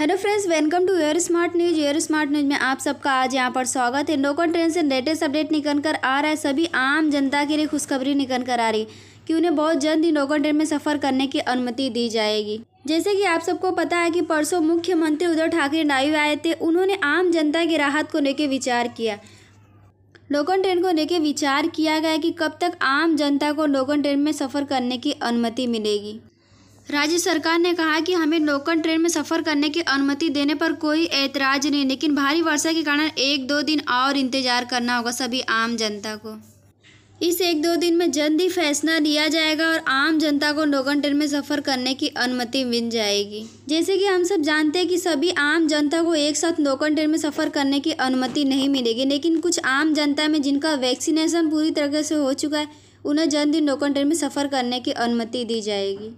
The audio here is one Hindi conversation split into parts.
hello friends welcome to air smart news air smart news में आप सबका आज यहाँ पर स्वागत है लोकल ट्रेन से लेटेस्ट अपडेट निकल कर आ रहा है सभी आम जनता के लिए खुशखबरी निकल कर आ रही कि उन्हें बहुत जल्द ही लोकल ट्रेन में सफ़र करने की अनुमति दी जाएगी जैसे कि आप सबको पता है कि परसों मुख्यमंत्री उद्धव ठाकरे नायब आए थे उन्होंने आम जनता की राहत को लेकर विचार किया लोकल ट्रेन को लेकर विचार किया गया कि कब तक आम जनता को लोकल ट्रेन में सफ़र करने की अनुमति मिलेगी राज्य सरकार ने कहा कि हमें लोकल ट्रेन में सफर करने की अनुमति देने पर कोई ऐतराज नहीं लेकिन भारी वर्षा के कारण एक दो दिन और इंतजार करना होगा सभी आम जनता को इस एक दो दिन में जल्द ही फैसला लिया जाएगा और आम जनता को लोकल ट्रेन में सफ़र करने की अनुमति मिल जाएगी जैसे कि हम सब जानते हैं कि सभी आम जनता को एक साथ लोकल ट्रेन में सफ़र करने की अनुमति नहीं मिलेगी लेकिन कुछ आम जनता में जिनका वैक्सीनेशन पूरी तरह से हो चुका है उन्हें जल्द ही लोकल ट्रेन में सफ़र करने की अनुमति दी जाएगी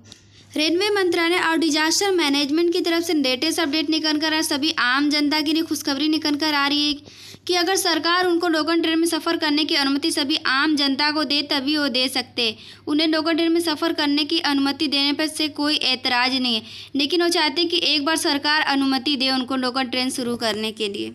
रेलवे मंत्रालय और डिजास्टर मैनेजमेंट की तरफ से लेटेस्ट अपडेट निकल कर आ सभी आम जनता के लिए खुशखबरी निकल कर आ रही है कि अगर सरकार उनको लोकल ट्रेन में सफ़र करने की अनुमति सभी आम जनता को दे तभी वो दे सकते उन्हें लोकल ट्रेन में सफ़र करने की अनुमति देने पर से कोई एतराज़ नहीं है लेकिन वो चाहते कि एक बार सरकार अनुमति दे उनको लोकल ट्रेन शुरू करने के लिए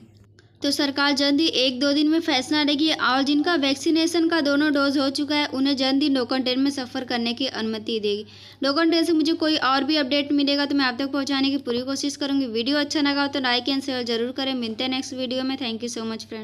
तो सरकार जल्द ही एक दो दिन में फैसला लेगी और जिनका वैक्सीनेशन का दोनों डोज हो चुका है उन्हें जल्द ही लोकन ट्रेन में सफ़र करने की अनुमति देगी लोकन ट्रेन से मुझे कोई और भी अपडेट मिलेगा तो मैं आप तक पहुँचाने की पूरी कोशिश करूँगी वीडियो अच्छा लगा तो लाइक एंड शेयर जरूर करें मिलते हैं नेक्स्ट वीडियो में thank you so much friend